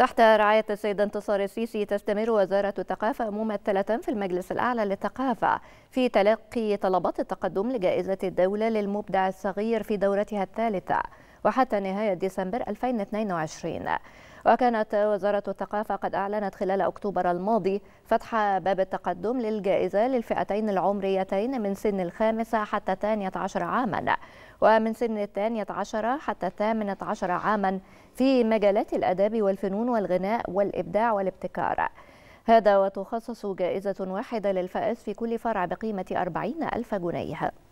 تحت رعاية السيد انتصار السيسي تستمر وزارة الثقافة ممثلة في المجلس الأعلى للثقافة في تلقي طلبات التقدم لجائزة الدولة للمبدع الصغير في دورتها الثالثة وحتى نهاية ديسمبر 2022 وكانت وزارة الثقافة قد أعلنت خلال أكتوبر الماضي فتح باب التقدم للجائزة للفئتين العمريتين من سن الخامسة حتى الثانية عشر عاما ومن سن الثانية عشر حتى الثامنة عشر عاما في مجالات الأداب والفنون والغناء والإبداع والابتكار هذا وتخصص جائزة واحدة للفائز في كل فرع بقيمة أربعين ألف جنيه